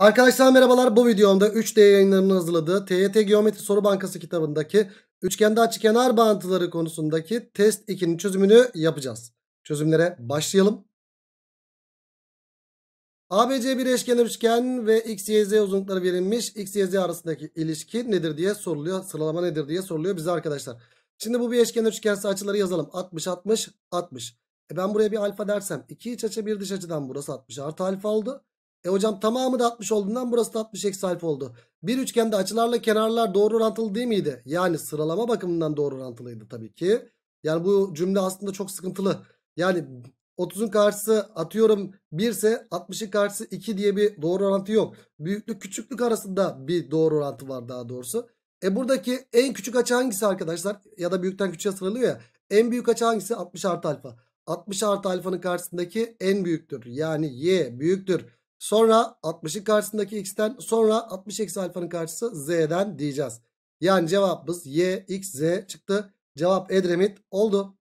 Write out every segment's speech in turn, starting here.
Arkadaşlar merhabalar bu videomda 3D yayınlarının hazırladığı TYT Geometri Soru Bankası kitabındaki üçgende açıkenar bağıntıları konusundaki test 2'nin çözümünü yapacağız. Çözümlere başlayalım. ABC bir eşkenar üçgen ve x, y, z uzunlukları verilmiş. X, y, z arasındaki ilişki nedir diye soruluyor. Sıralama nedir diye soruluyor bize arkadaşlar. Şimdi bu bir eşkenar üçgense açıları yazalım. 60, 60, 60. E ben buraya bir alfa dersem iki iç açı bir dış açıdan burası 60 artı alfa oldu. E hocam tamamı da 60 olduğundan burası da 60 eksi alfa oldu. Bir üçgende açılarla kenarlar doğru orantılı değil miydi? Yani sıralama bakımından doğru orantılıydı tabii ki. Yani bu cümle aslında çok sıkıntılı. Yani 30'un karşısı atıyorum 1 ise 60'ın karşısı 2 diye bir doğru orantı yok. Büyüklük küçüklük arasında bir doğru orantı var daha doğrusu. E buradaki en küçük açı hangisi arkadaşlar? Ya da büyükten küçüğe sıralıyor ya. En büyük açı hangisi? 60 artı alfa. 60 artı alfanın karşısındaki en büyüktür. Yani y büyüktür. Sonra 60'ın karşısındaki x'ten sonra 60 eksi alfanın karşısı z'den diyeceğiz. Yani cevabımız y, x, z çıktı. Cevap Edremit oldu.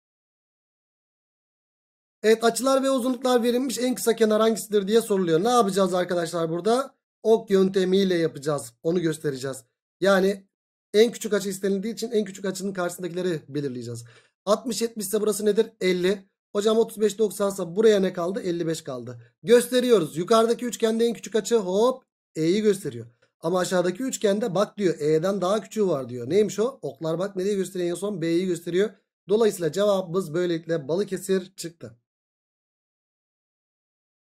Evet açılar ve uzunluklar verilmiş en kısa kenar hangisidir diye soruluyor. Ne yapacağız arkadaşlar burada? Ok yöntemiyle yapacağız. Onu göstereceğiz. Yani en küçük açı istenildiği için en küçük açının karşısındakileri belirleyeceğiz. 60-70 ise burası nedir? 50. Hocam 35 90 ise buraya ne kaldı? 55 kaldı. Gösteriyoruz. Yukarıdaki üçgende en küçük açı hop E'yi gösteriyor. Ama aşağıdaki üçgende bak diyor E'den daha küçüğü var diyor. Neymiş o? Oklar bak nereye gösteriyor en son? B'yi gösteriyor. Dolayısıyla cevabımız böylelikle Balıkesir çıktı.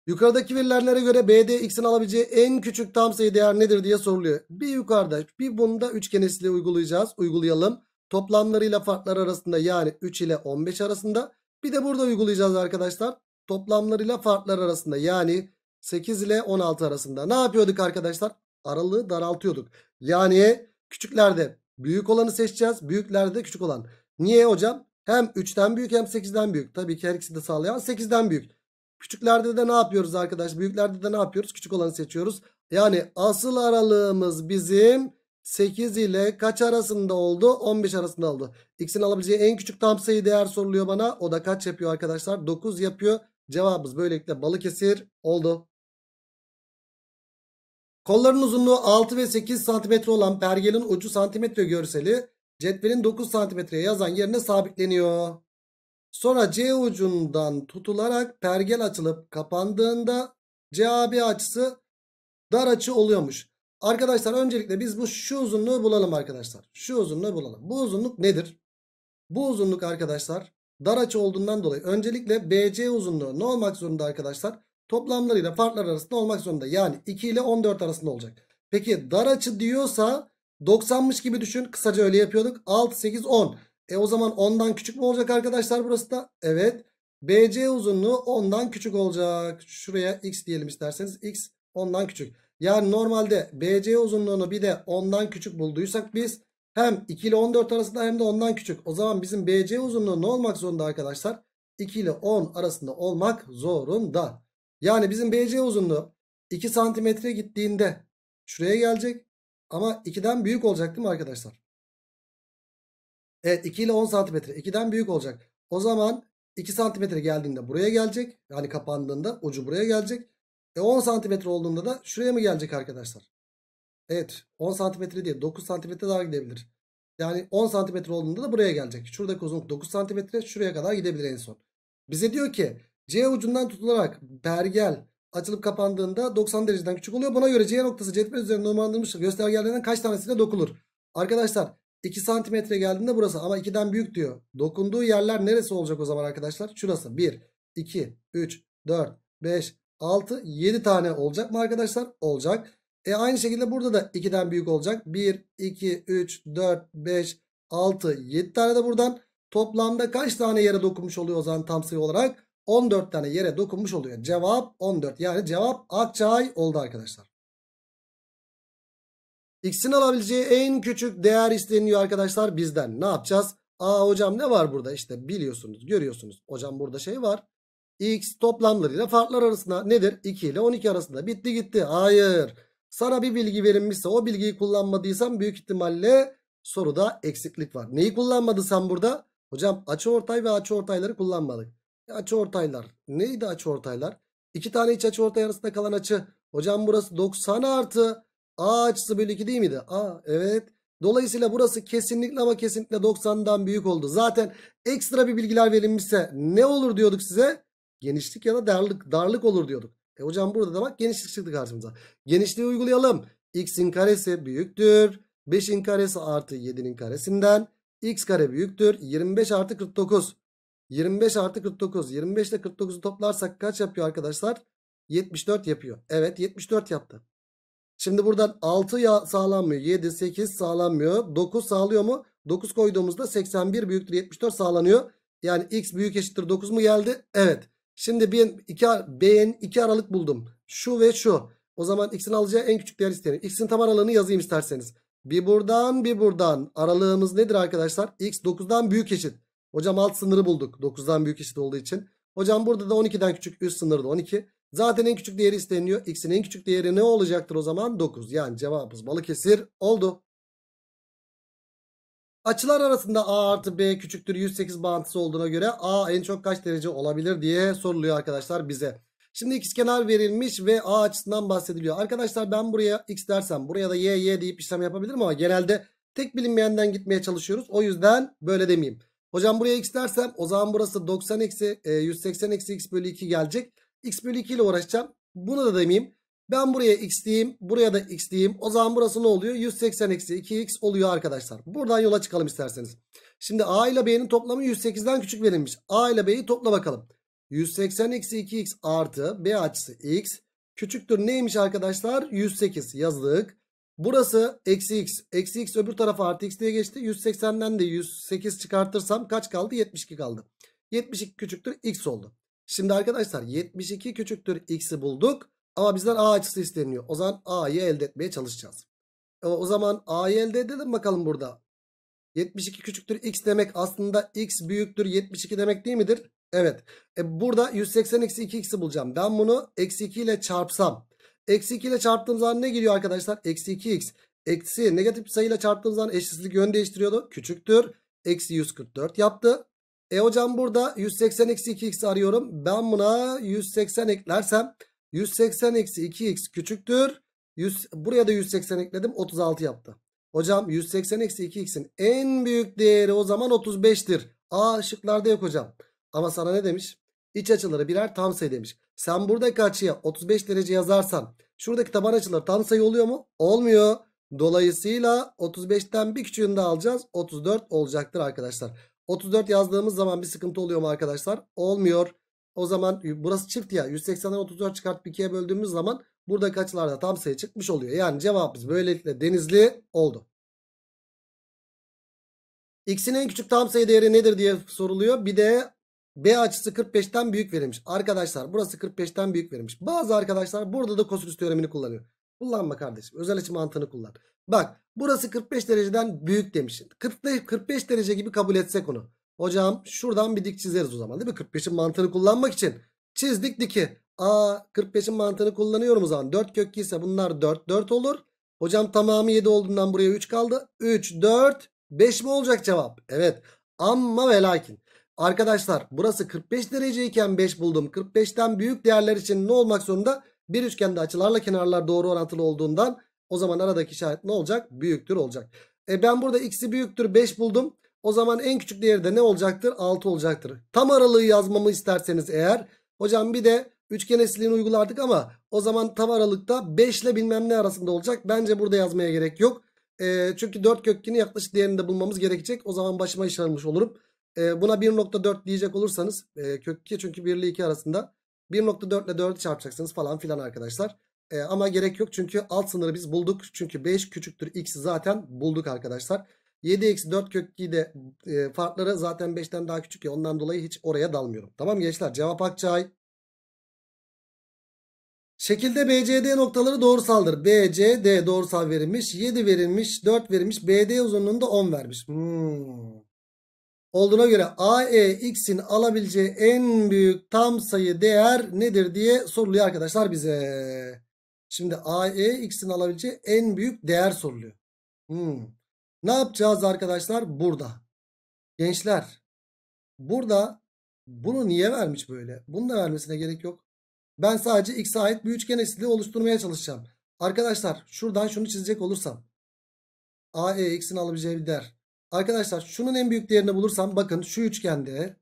Yukarıdaki verilenlere göre BD X'in alabileceği en küçük tam sayı değer nedir diye soruluyor. Bir yukarıda bir bunda üçgen eşitliği uygulayacağız. Uygulayalım. Toplamlarıyla farklar arasında yani 3 ile 15 arasında bir de burada uygulayacağız arkadaşlar. Toplamlarıyla farklar arasında yani 8 ile 16 arasında ne yapıyorduk arkadaşlar? Aralığı daraltıyorduk. Yani küçüklerde büyük olanı seçeceğiz. Büyüklerde küçük olan. Niye hocam? Hem 3'ten büyük hem 8'den büyük. Tabii ki her ikisi de sağlayan 8'den büyük. Küçüklerde de ne yapıyoruz arkadaş? Büyüklerde de ne yapıyoruz? Küçük olanı seçiyoruz. Yani asıl aralığımız bizim 8 ile kaç arasında oldu? 15 arasında oldu. X'in alabileceği en küçük tam sayı değer soruluyor bana. O da kaç yapıyor arkadaşlar? 9 yapıyor. Cevabımız böylelikle Balıkesir oldu. Kolların uzunluğu 6 ve 8 cm olan pergelin ucu santimetre görseli cetvelin 9 santimetreye yazan yerine sabitleniyor. Sonra C ucundan tutularak pergel açılıp kapandığında CAB açısı dar açı oluyormuş. Arkadaşlar öncelikle biz bu şu uzunluğu bulalım arkadaşlar. Şu uzunluğu bulalım. Bu uzunluk nedir? Bu uzunluk arkadaşlar dar açı olduğundan dolayı öncelikle BC uzunluğu ne olmak zorunda arkadaşlar? Toplamlarıyla farklar arasında olmak zorunda. Yani 2 ile 14 arasında olacak. Peki dar açı diyorsa 90'mış gibi düşün. Kısaca öyle yapıyorduk. 6, 8, 10. E o zaman 10'dan küçük mü olacak arkadaşlar burası da? Evet. BC uzunluğu 10'dan küçük olacak. Şuraya x diyelim isterseniz. X 10'dan küçük. Yani normalde BC uzunluğunu bir de 10'dan küçük bulduysak biz hem 2 ile 14 arasında hem de 10'dan küçük. O zaman bizim BC uzunluğu ne olmak zorunda arkadaşlar? 2 ile 10 arasında olmak zorunda. Yani bizim BC uzunluğu 2 santimetre gittiğinde şuraya gelecek ama 2'den büyük olacak değil mi arkadaşlar? Evet 2 ile 10 santimetre 2'den büyük olacak. O zaman 2 santimetre geldiğinde buraya gelecek. Yani kapandığında ucu buraya gelecek. E 10 santimetre olduğunda da şuraya mı gelecek arkadaşlar? Evet 10 santimetre değil 9 santimetre daha gidebilir. Yani 10 santimetre olduğunda da buraya gelecek. Şuradaki uzunluk 9 santimetre şuraya kadar gidebilir en son. Bize diyor ki C ucundan tutularak pergel açılıp kapandığında 90 dereceden küçük oluyor. Buna göre C noktası cetvel üzerinde numaralandırılmış göstergelerinden kaç tanesine dokulur? Arkadaşlar 2 santimetre geldiğinde burası ama 2'den büyük diyor. Dokunduğu yerler neresi olacak o zaman arkadaşlar? Şurası 1, 2, 3, 4, 5, 6, 7 tane olacak mı arkadaşlar? Olacak. E aynı şekilde burada da 2'den büyük olacak. 1, 2, 3, 4, 5, 6, 7 tane de buradan. Toplamda kaç tane yere dokunmuş oluyor o zaman tam sayı olarak? 14 tane yere dokunmuş oluyor. Cevap 14. Yani cevap Akçay oldu arkadaşlar. X'in alabileceği en küçük değer isteniyor arkadaşlar bizden. Ne yapacağız? Aa hocam ne var burada? İşte biliyorsunuz, görüyorsunuz. Hocam burada şey var x toplamlarıyla farklar arasında nedir? 2 ile 12 arasında. Bitti gitti. Hayır. Sana bir bilgi verilmişse o bilgiyi kullanmadıysan büyük ihtimalle soruda eksiklik var. Neyi kullanmadı burada? Hocam açı ortay ve açı ortayları kullanmadık. E, açı ortaylar. Neydi açı ortaylar? İki tane iç açı ortay arasında kalan açı. Hocam burası 90 artı A açısı bölü 2 değil miydi? A evet. Dolayısıyla burası kesinlikle ama kesinlikle 90'dan büyük oldu. Zaten ekstra bir bilgiler verilmişse ne olur diyorduk size? Genişlik ya da darlık, darlık olur diyorduk. E hocam burada da bak genişlik çıktı karşımıza. Genişliği uygulayalım. X'in karesi büyüktür. 5'in karesi artı 7'nin karesinden. X kare büyüktür. 25 artı 49. 25 artı 49. 25 ile 49'u toplarsak kaç yapıyor arkadaşlar? 74 yapıyor. Evet 74 yaptı. Şimdi buradan 6 sağlanmıyor. 7, 8 sağlanmıyor. 9 sağlıyor mu? 9 koyduğumuzda 81 büyüktür 74 sağlanıyor. Yani x büyük eşittir 9 mu geldi? Evet. Şimdi ben iki, ben iki aralık buldum. Şu ve şu. O zaman x'in alacağı en küçük değer isteyelim. X'in tam aralığını yazayım isterseniz. Bir buradan bir buradan. Aralığımız nedir arkadaşlar? X 9'dan büyük eşit. Hocam alt sınırı bulduk. 9'dan büyük eşit olduğu için. Hocam burada da 12'den küçük. Üst sınırı da 12. Zaten en küçük değeri isteniyor. X'in en küçük değeri ne olacaktır o zaman? 9. Yani cevabımız Balıkesir oldu. Açılar arasında A artı B küçüktür 108 bağıntısı olduğuna göre A en çok kaç derece olabilir diye soruluyor arkadaşlar bize. Şimdi ikizkenar verilmiş ve A açısından bahsediliyor. Arkadaşlar ben buraya X dersem buraya da Y Y deyip işlem yapabilirim ama genelde tek bilinmeyenden gitmeye çalışıyoruz. O yüzden böyle demeyeyim. Hocam buraya X dersem o zaman burası 90 eksi 180 e, eksi X bölü 2 gelecek. X bölü 2 ile uğraşacağım. Bunu da demeyeyim. Ben buraya x diyeyim. Buraya da x diyeyim. O zaman burası ne oluyor? 180 eksi 2x oluyor arkadaşlar. Buradan yola çıkalım isterseniz. Şimdi a ile b'nin toplamı 108'den küçük verilmiş. a ile b'yi topla bakalım. 180 eksi 2x artı b açısı x küçüktür neymiş arkadaşlar? 108 yazdık. Burası eksi x. Eksi x öbür tarafa artı x diye geçti. 180'den de 108 çıkartırsam kaç kaldı? 72 kaldı. 72 küçüktür x oldu. Şimdi arkadaşlar 72 küçüktür x'i bulduk. Ama bizden A açısı isteniyor. O zaman A'yı elde etmeye çalışacağız. o zaman A'yı elde edelim bakalım burada. 72 küçüktür x demek aslında x büyüktür 72 demek değil midir? Evet. E burada 180 eksi 2x'i bulacağım. Ben bunu eksi 2 ile çarpsam. Eksi 2 ile çarptığım zaman ne geliyor arkadaşlar? Eksi 2x. Eksi negatif sayıyla çarptığım zaman eşitsizlik yön değiştiriyordu. Küçüktür. Eksi 144 yaptı. E hocam burada 180 eksi 2x arıyorum. Ben buna 180 eklersem 180 eksi 2x küçüktür. 100, buraya da 180 ekledim 36 yaptı. Hocam 180 eksi 2x'in en büyük değeri o zaman 35'tir. A şıklarda yok hocam. Ama sana ne demiş? İç açıları birer tam sayı demiş. Sen buradaki açıya 35 derece yazarsan şuradaki taban açıları tam sayı oluyor mu? Olmuyor. Dolayısıyla 35'ten bir küçüğünü de alacağız. 34 olacaktır arkadaşlar. 34 yazdığımız zaman bir sıkıntı oluyor mu arkadaşlar? Olmuyor. O zaman e, burası çift ya. 180'den 34 çıkartıp 2'ye böldüğümüz zaman burada kaçlarda tam sayı çıkmış oluyor. Yani cevabımız böylelikle denizli oldu. X'in en küçük tam sayı değeri nedir diye soruluyor. Bir de B açısı 45'ten büyük verilmiş. Arkadaşlar burası 45'ten büyük verilmiş. Bazı arkadaşlar burada da kosinüs teoremini kullanıyor. Kullanma kardeşim. Özel açı mantığını kullan. Bak burası 45 dereceden büyük demişsin. 45 derece gibi kabul etsek onu. Hocam şuradan bir dik çizeriz o zaman değil mi? 45'in mantığını kullanmak için. Çizdik diki. A 45'in mantığını kullanıyorum o zaman. 4 kök ise bunlar 4. 4 olur. Hocam tamamı 7 olduğundan buraya 3 kaldı. 3, 4, 5 mi olacak cevap? Evet. Ama ve lakin. Arkadaşlar burası 45 dereceyken 5 buldum. 45'ten büyük değerler için ne olmak zorunda? Bir üçgende açılarla kenarlar doğru orantılı olduğundan o zaman aradaki işaret ne olacak? Büyüktür olacak. E ben burada x'i büyüktür 5 buldum. O zaman en küçük değeri de ne olacaktır? 6 olacaktır. Tam aralığı yazmamı isterseniz eğer. Hocam bir de üçgen eşitliğini uygulardık ama o zaman tam aralıkta 5 ile bilmem ne arasında olacak. Bence burada yazmaya gerek yok. E, çünkü 4 kökünü yaklaşık değerini de bulmamız gerekecek. O zaman başıma iş almış olurum. E, buna 1.4 diyecek olursanız e, kök 2 çünkü 1 ile 2 arasında 1.4 ile 4'ü çarpacaksınız falan filan arkadaşlar. E, ama gerek yok çünkü alt sınırı biz bulduk. Çünkü 5 küçüktür x'i zaten bulduk arkadaşlar. 7-4 kök 2 de e, farkları zaten 5'ten daha küçük ya ondan dolayı hiç oraya dalmıyorum. Tamam gençler cevap Akçay. Şekilde BCD noktaları doğrusaldır. BCD doğrusal verilmiş. 7 verilmiş. 4 verilmiş. BD uzunluğunda 10 vermiş. Hmm. Olduğuna göre AEX'in alabileceği en büyük tam sayı değer nedir diye soruluyor arkadaşlar bize. Şimdi AEX'in alabileceği en büyük değer soruluyor. Hmm. Ne yapacağız arkadaşlar? Burada. Gençler. Burada bunu niye vermiş böyle? Bunu da vermesine gerek yok. Ben sadece x'e ait bir üçgen eşitliği oluşturmaya çalışacağım. Arkadaşlar şuradan şunu çizecek olursam. AE x'in alabileceği bir değer. Arkadaşlar şunun en büyük değerini bulursam bakın şu üçgende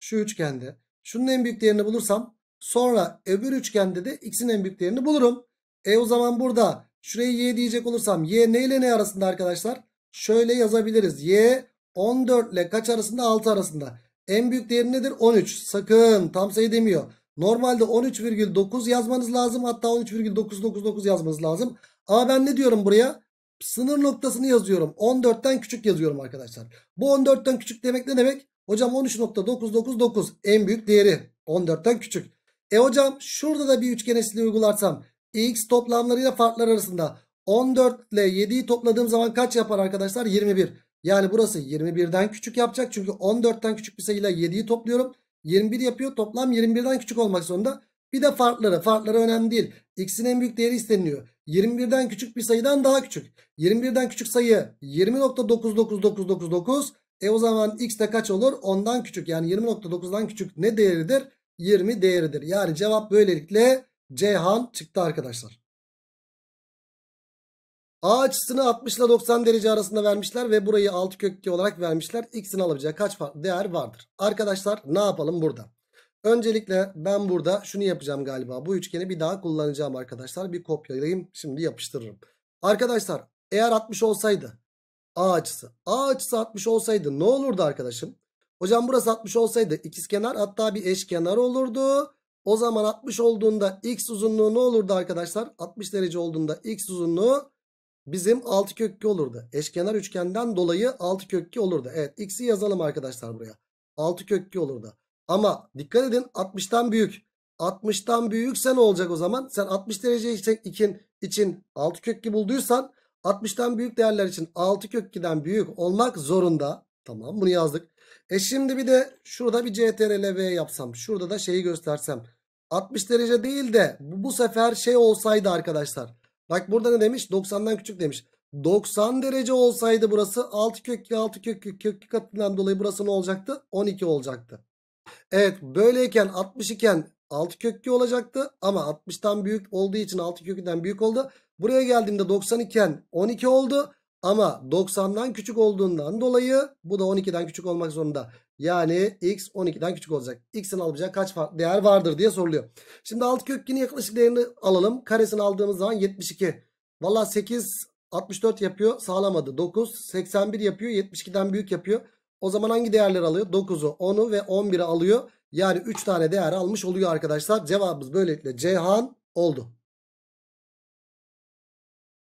şu üçgende şunun en büyük değerini bulursam sonra öbür üçgende de x'in en büyük değerini bulurum. E o zaman burada şurayı y diyecek olursam y ne ile ne arasında arkadaşlar? şöyle yazabiliriz. Y 14 ile kaç arasında 6 arasında. En büyük değeri nedir? 13. Sakın tam sayı demiyor. Normalde 13,9 yazmanız lazım. Hatta 13,999 yazmanız lazım. Ama ben ne diyorum buraya? Sınır noktasını yazıyorum. 14'ten küçük yazıyorum arkadaşlar. Bu 14'ten küçük demek ne demek? Hocam 13.999 en büyük değeri. 14'ten küçük. E hocam şurada da bir üçgen eşitliği uygularsam. X toplamlarıyla farklar arasında 14 ile 7'yi topladığım zaman kaç yapar arkadaşlar? 21. Yani burası 21'den küçük yapacak. Çünkü 14'ten küçük bir sayıyla 7'yi topluyorum. 21 yapıyor. Toplam 21'den küçük olmak zorunda. Bir de farkları. Farkları önemli değil. X'in en büyük değeri isteniliyor. 21'den küçük bir sayıdan daha küçük. 21'den küçük sayı 20.99999. E o zaman X de kaç olur? 10'dan küçük. Yani 20.9'dan küçük ne değeridir? 20 değeridir. Yani cevap böylelikle Ceyhan çıktı arkadaşlar. A açısını 60 ile 90 derece arasında vermişler ve burayı 6 kök 2 olarak vermişler. X'in alabileceği kaç değer vardır? Arkadaşlar ne yapalım burada? Öncelikle ben burada şunu yapacağım galiba. Bu üçgeni bir daha kullanacağım arkadaşlar. Bir kopyalayayım. Şimdi yapıştırırım. Arkadaşlar eğer 60 olsaydı A açısı. A açısı 60 olsaydı ne olurdu arkadaşım? Hocam burası 60 olsaydı ikizkenar hatta bir eşkenar olurdu. O zaman 60 olduğunda x uzunluğu ne olurdu arkadaşlar? 60 derece olduğunda x uzunluğu bizim 6 kökü olurdu. Eşkenar üçgenden dolayı 6 kökü olurdu. Evet x'i yazalım arkadaşlar buraya. 6 kökü olurdu. Ama dikkat edin 60'tan büyük. 60'tan büyükse ne olacak o zaman? Sen 60 derece için, için 6 kökü bulduysan 60'tan büyük değerler için 6 köküden büyük olmak zorunda. Tamam bunu yazdık. E şimdi bir de şurada bir CTRLV yapsam. Şurada da şeyi göstersem. 60 derece değil de bu sefer şey olsaydı arkadaşlar. Bak burada ne demiş? 90'dan küçük demiş. 90 derece olsaydı burası 6 kökü 6 kökü kökü katından dolayı burası ne olacaktı? 12 olacaktı. Evet böyleyken 60 iken 6 kökü olacaktı ama 60'tan büyük olduğu için 6 köküden büyük oldu. Buraya geldiğimde 90 iken 12 oldu. Ama 90'dan küçük olduğundan dolayı bu da 12'den küçük olmak zorunda. Yani x 12'den küçük olacak. x'in alacağı kaç değer vardır diye soruluyor. Şimdi alt kökünün yaklaşık değerini alalım. Karesini aldığımız zaman 72. Valla 8 64 yapıyor sağlamadı. 9 81 yapıyor 72'den büyük yapıyor. O zaman hangi değerleri alıyor? 9'u 10'u ve 11'i alıyor. Yani 3 tane değer almış oluyor arkadaşlar. Cevabımız böylelikle Ceyhan oldu.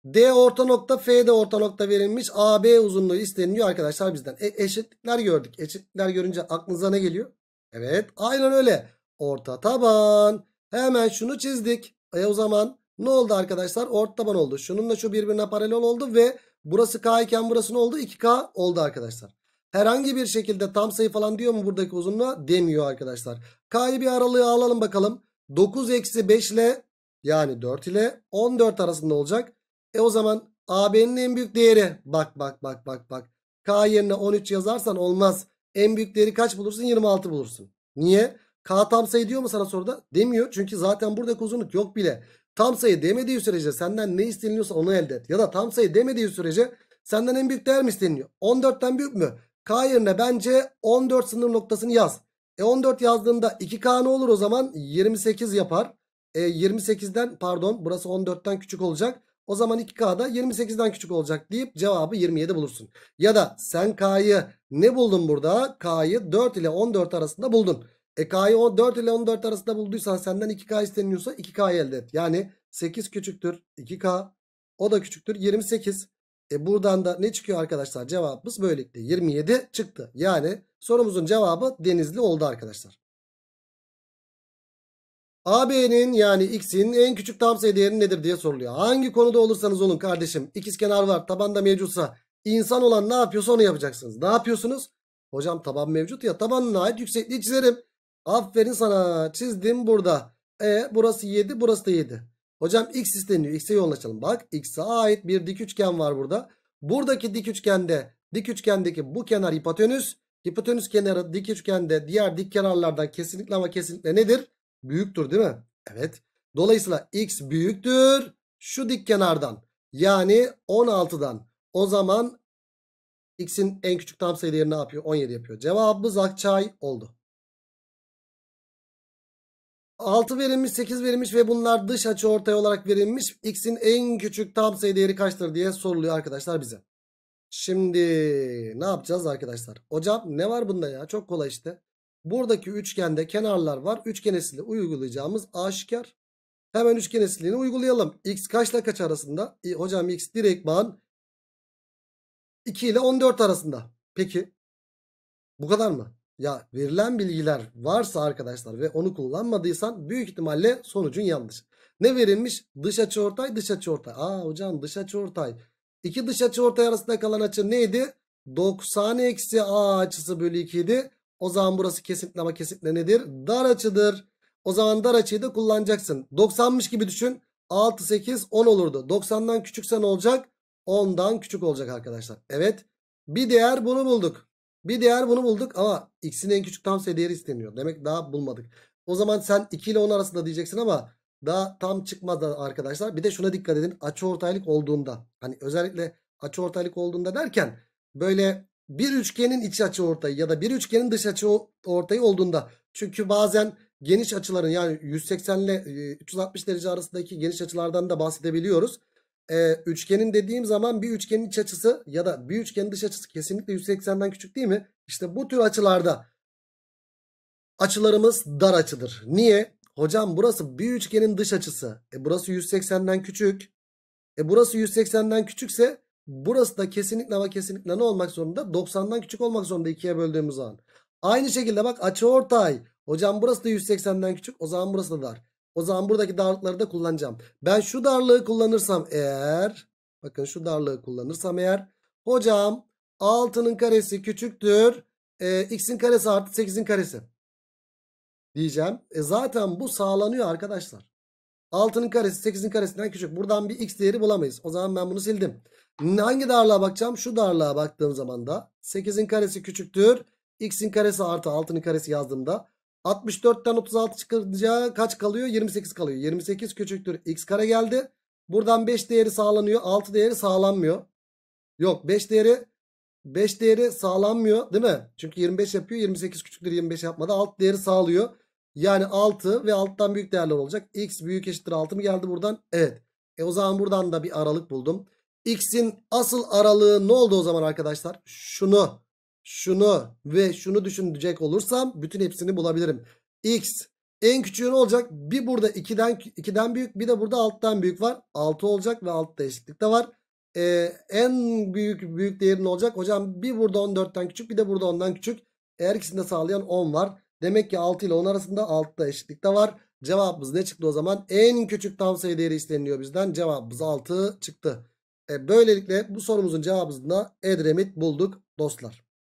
D orta nokta F de orta nokta verilmiş. AB uzunluğu isteniliyor arkadaşlar bizden. E, eşitlikler gördük. Eşitlikler görünce aklınıza ne geliyor? Evet aynen öyle. Orta taban. Hemen şunu çizdik. E o zaman ne oldu arkadaşlar? Orta taban oldu. Şununla şu birbirine paralel oldu ve burası K iken burası ne oldu? 2K oldu arkadaşlar. Herhangi bir şekilde tam sayı falan diyor mu buradaki uzunluğa? Demiyor arkadaşlar. K'yı bir aralığı alalım bakalım. 9 eksi 5 ile yani 4 ile 14 arasında olacak. E o zaman AB'nin en büyük değeri bak bak bak bak bak. K yerine 13 yazarsan olmaz. En büyük değeri kaç bulursun? 26 bulursun. Niye? K tam sayı diyor mu sana soruda? Demiyor. Çünkü zaten buradaki uzunluk yok bile. Tam sayı demediği sürece senden ne isteniliyorsa onu elde et. Ya da tam sayı demediği sürece senden en büyük değer mi isteniliyor? 14'ten büyük mü? K yerine bence 14 sınır noktasını yaz. E 14 yazdığında 2K ne olur o zaman? 28 yapar. E 28'den pardon burası 14'ten küçük olacak. O zaman 2K da 28'den küçük olacak deyip cevabı 27 bulursun. Ya da sen K'yı ne buldun burada? K'yı 4 ile 14 arasında buldun. E K'yı 4 ile 14 arasında bulduysan senden 2K isteniyorsa 2K elde et. Yani 8 küçüktür 2K. O da küçüktür 28. E buradan da ne çıkıyor arkadaşlar? Cevabımız böylelikle 27 çıktı. Yani sorumuzun cevabı denizli oldu arkadaşlar. AB'nin yani X'in en küçük tavsiye değeri nedir diye soruluyor. Hangi konuda olursanız olun kardeşim. İkiz kenar var tabanda mevcutsa insan olan ne yapıyorsa onu yapacaksınız. Ne yapıyorsunuz? Hocam taban mevcut ya tabanına ait yüksekliği çizerim. Aferin sana çizdim burada. E burası 7 burası da 7. Hocam x isteniyor. X'e yoğunlaşalım. Bak x'e ait bir dik üçgen var burada. Buradaki dik üçgende dik üçgendeki bu kenar hipotenüs. Hipotenüs kenarı dik üçgende diğer dik kenarlardan kesinlikle ama kesinlikle nedir? Büyüktür değil mi? Evet. Dolayısıyla x büyüktür şu dik kenardan. Yani 16'dan. O zaman x'in en küçük tam sayı değeri ne yapıyor? 17 yapıyor. Cevabımız Akçay oldu. 6 verilmiş 8 verilmiş ve bunlar dış açı ortay olarak verilmiş. X'in en küçük tam sayı değeri kaçtır diye soruluyor arkadaşlar bize. Şimdi ne yapacağız arkadaşlar? Hocam ne var bunda ya? Çok kolay işte. Buradaki üçgende kenarlar var. Üçgen esili uygulayacağımız aşikar. Hemen üçgen esiliğini uygulayalım. X kaçla kaç arasında? E, hocam x direktman 2 ile 14 arasında. Peki bu kadar mı? Ya verilen bilgiler varsa arkadaşlar ve onu kullanmadıysan büyük ihtimalle sonucun yanlış. Ne verilmiş? Dış açı ortay, dış açı ortay. Aa hocam dış açı ortay. İki dış açı ortay arasında kalan açı neydi? 90 eksi a açısı bölü 2 idi. O zaman burası kesinlikle ama kesinlikle nedir? Dar açıdır. O zaman dar açıyı da kullanacaksın. 90'mış gibi düşün. 6, 8, 10 olurdu. 90'dan küçükse ne olacak? 10'dan küçük olacak arkadaşlar. Evet. Bir değer bunu bulduk. Bir değer bunu bulduk ama x'in en küçük tam sayı değeri isteniyor. Demek daha bulmadık. O zaman sen 2 ile 10 arasında diyeceksin ama daha tam çıkmadı arkadaşlar. Bir de şuna dikkat edin. Açı ortaylık olduğunda hani özellikle açı ortaylık olduğunda derken böyle bir üçgenin iç açı ortayı ya da bir üçgenin dış açı ortayı olduğunda çünkü bazen geniş açıların yani 180 ile 360 derece arasındaki geniş açılardan da bahsedebiliyoruz. Ee, üçgenin dediğim zaman bir üçgenin iç açısı ya da bir üçgenin dış açısı kesinlikle 180'den küçük değil mi? İşte bu tür açılarda açılarımız dar açıdır. Niye? Hocam burası bir üçgenin dış açısı. E burası 180'den küçük. E burası 180'den küçükse Burası da kesinlikle ama kesinlikle ne olmak zorunda? 90'dan küçük olmak zorunda 2'ye böldüğümüz zaman. Aynı şekilde bak açı ortay. Hocam burası da 180'den küçük. O zaman burası da dar. O zaman buradaki darlıkları da kullanacağım. Ben şu darlığı kullanırsam eğer. Bakın şu darlığı kullanırsam eğer. Hocam 6'nın karesi küçüktür. E, x'in karesi artı 8'in karesi. Diyeceğim. E, zaten bu sağlanıyor arkadaşlar. 6'nın karesi 8'in karesinden küçük. Buradan bir x değeri bulamayız. O zaman ben bunu sildim. Hangi darlığa bakacağım? Şu darlığa baktığım zaman da 8'in karesi küçüktür. x'in karesi artı 6'nın karesi yazdığımda 64'ten 36 çıkınca kaç kalıyor? 28 kalıyor. 28 küçüktür. x kare geldi. Buradan 5 değeri sağlanıyor. 6 değeri sağlanmıyor. Yok 5 değeri 5 değeri sağlanmıyor değil mi? Çünkü 25 yapıyor. 28 küçüktür 25 yapmadı. Alt değeri sağlıyor. Yani 6 ve alttan büyük değerler olacak. X büyük eşittir 6 mı geldi buradan? Evet. E o zaman buradan da bir aralık buldum. X'in asıl aralığı ne oldu o zaman arkadaşlar? Şunu, şunu ve şunu düşünecek olursam bütün hepsini bulabilirim. X en küçüğü ne olacak? Bir burada 2'den 2'den büyük bir de burada alttan büyük var. 6 olacak ve altta eşitlikte var. Ee, en büyük büyük değeri ne olacak? Hocam bir burada 14'ten küçük bir de burada 10'dan küçük. Eğer ikisini de sağlayan 10 var. Demek ki 6 ile 10 arasında 6'da de var. Cevabımız ne çıktı o zaman? En küçük tavsiye değeri isteniliyor bizden. Cevabımız 6 çıktı. E böylelikle bu sorumuzun cevabını da Edremit bulduk dostlar.